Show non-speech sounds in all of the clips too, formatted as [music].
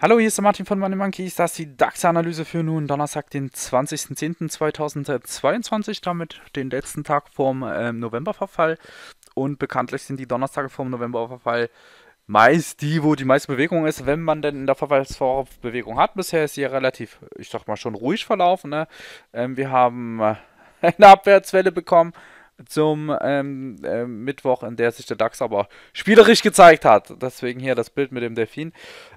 Hallo, hier ist der Martin von Money Monkeys. Das ist die DAX-Analyse für nun Donnerstag, den 20.10.2022, damit den letzten Tag vorm äh, Novemberverfall. Und bekanntlich sind die Donnerstage vorm Novemberverfall meist die, wo die meiste Bewegung ist, wenn man denn in der Verfallswoche Bewegung hat. Bisher ist sie ja relativ, ich sag mal, schon ruhig verlaufen. Ne? Ähm, wir haben äh, [laughs] eine Abwärtswelle bekommen zum ähm, äh, Mittwoch, in der sich der DAX aber spielerisch gezeigt hat. Deswegen hier das Bild mit dem Delfin.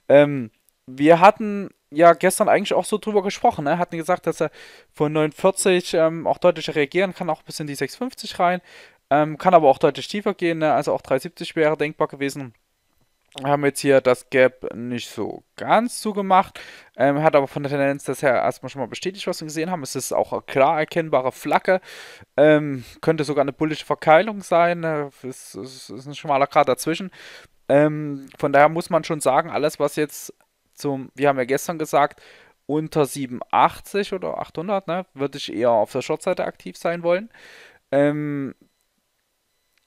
Ähm, wir hatten ja gestern eigentlich auch so drüber gesprochen, ne? hatten gesagt, dass er von 49 ähm, auch deutlich reagieren kann, auch bis in die 650 rein, ähm, kann aber auch deutlich tiefer gehen, ne? also auch 370 wäre denkbar gewesen haben jetzt hier das Gap nicht so ganz zugemacht, ähm, hat aber von der Tendenz das her erstmal schon mal bestätigt, was wir gesehen haben. Es ist auch eine klar erkennbare Flagge, ähm, könnte sogar eine bullische Verkeilung sein, äh, es, ist, ist ein schmaler Grad dazwischen. Ähm, von daher muss man schon sagen, alles was jetzt zum, wir haben ja gestern gesagt, unter 87 oder 800, ne, würde ich eher auf der Shortseite aktiv sein wollen. Ähm,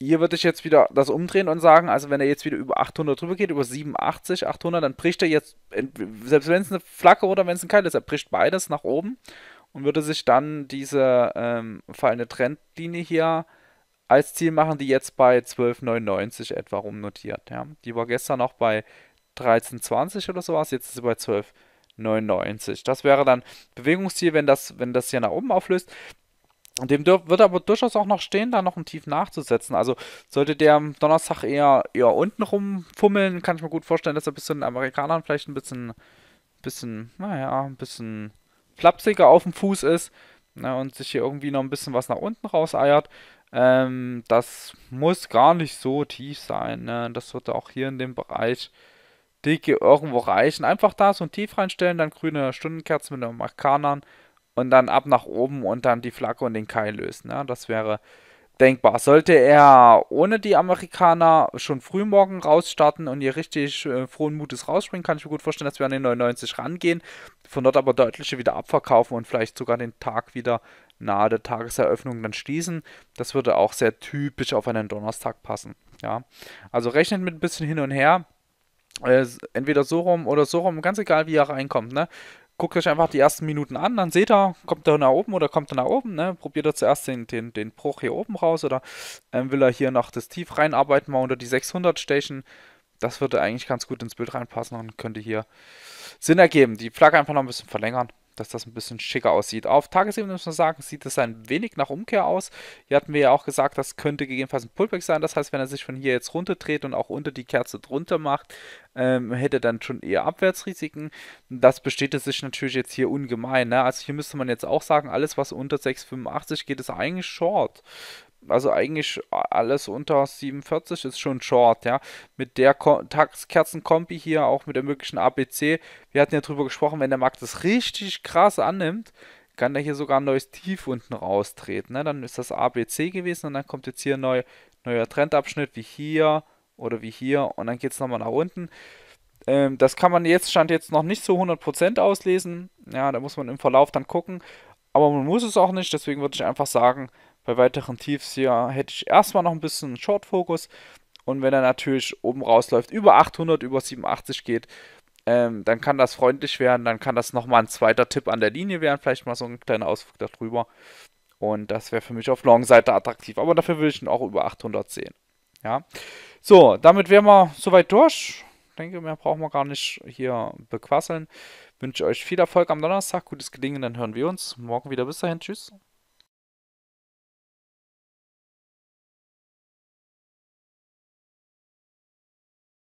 hier würde ich jetzt wieder das umdrehen und sagen, also wenn er jetzt wieder über 800 drüber geht, über 87, 800, dann bricht er jetzt, selbst wenn es eine Flagge oder wenn es ein Keil ist, er bricht beides nach oben und würde sich dann diese ähm, fallende Trendlinie hier als Ziel machen, die jetzt bei 12,99 etwa rumnotiert. Ja. Die war gestern noch bei 13,20 oder sowas, jetzt ist sie bei 12,99. Das wäre dann Bewegungsziel, wenn das, wenn das hier nach oben auflöst. Dem wird aber durchaus auch noch stehen, da noch ein Tief nachzusetzen. Also sollte der am Donnerstag eher, eher unten rumfummeln, kann ich mir gut vorstellen, dass er bis zu den Amerikanern vielleicht ein bisschen, bisschen, naja, ein bisschen flapsiger auf dem Fuß ist ne, und sich hier irgendwie noch ein bisschen was nach unten rauseiert. Ähm, das muss gar nicht so tief sein. Ne? Das wird auch hier in dem Bereich dicke irgendwo reichen. Einfach da so ein Tief reinstellen, dann grüne Stundenkerzen mit den Amerikanern und dann ab nach oben und dann die Flagge und den Kai lösen. Ne? Ja, das wäre denkbar. Sollte er ohne die Amerikaner schon früh morgen rausstarten und hier richtig äh, frohen Mutes rausspringen, kann ich mir gut vorstellen, dass wir an den 99 rangehen, von dort aber deutliche wieder abverkaufen und vielleicht sogar den Tag wieder nahe der Tageseröffnung dann schließen. Das würde auch sehr typisch auf einen Donnerstag passen. Ja, also rechnet mit ein bisschen hin und her. Äh, entweder so rum oder so rum, ganz egal wie er reinkommt. Ne? guckt euch einfach die ersten Minuten an, dann seht ihr, kommt er nach oben oder kommt er nach oben, ne? probiert er zuerst den, den, den Bruch hier oben raus oder ähm, will er hier noch das Tief reinarbeiten, mal unter die 600 Station, Das würde eigentlich ganz gut ins Bild reinpassen und könnte hier Sinn ergeben. Die Flagge einfach noch ein bisschen verlängern dass das ein bisschen schicker aussieht. Auf Tagesebene muss man sagen, sieht es ein wenig nach Umkehr aus. Hier hatten wir ja auch gesagt, das könnte gegebenenfalls ein Pullback sein. Das heißt, wenn er sich von hier jetzt runterdreht und auch unter die Kerze drunter macht, ähm, hätte dann schon eher Abwärtsrisiken. Das bestätigt sich natürlich jetzt hier ungemein. Ne? Also hier müsste man jetzt auch sagen, alles was unter 6,85 geht, ist eigentlich Short also eigentlich alles unter 47 ist schon short, ja. Mit der Kerzenkombi hier, auch mit der möglichen ABC, wir hatten ja drüber gesprochen, wenn der Markt das richtig krass annimmt, kann der hier sogar ein neues Tief unten raustreten, ne? Dann ist das ABC gewesen und dann kommt jetzt hier ein neu, neuer Trendabschnitt, wie hier oder wie hier und dann geht es nochmal nach unten. Ähm, das kann man jetzt, stand jetzt noch nicht so 100% auslesen, ja, da muss man im Verlauf dann gucken, aber man muss es auch nicht, deswegen würde ich einfach sagen, bei weiteren Tiefs hier hätte ich erstmal noch ein bisschen Short-Fokus. Und wenn er natürlich oben rausläuft, über 800, über 87 geht, ähm, dann kann das freundlich werden. Dann kann das nochmal ein zweiter Tipp an der Linie werden. Vielleicht mal so ein kleiner Ausflug darüber. Und das wäre für mich auf Long-Seite attraktiv. Aber dafür will ich ihn auch über 800 sehen. Ja. So, damit wären wir soweit durch. Ich denke, mehr brauchen wir gar nicht hier bequasseln. Wünsche euch viel Erfolg am Donnerstag, gutes Gelingen, dann hören wir uns morgen wieder. Bis dahin, tschüss.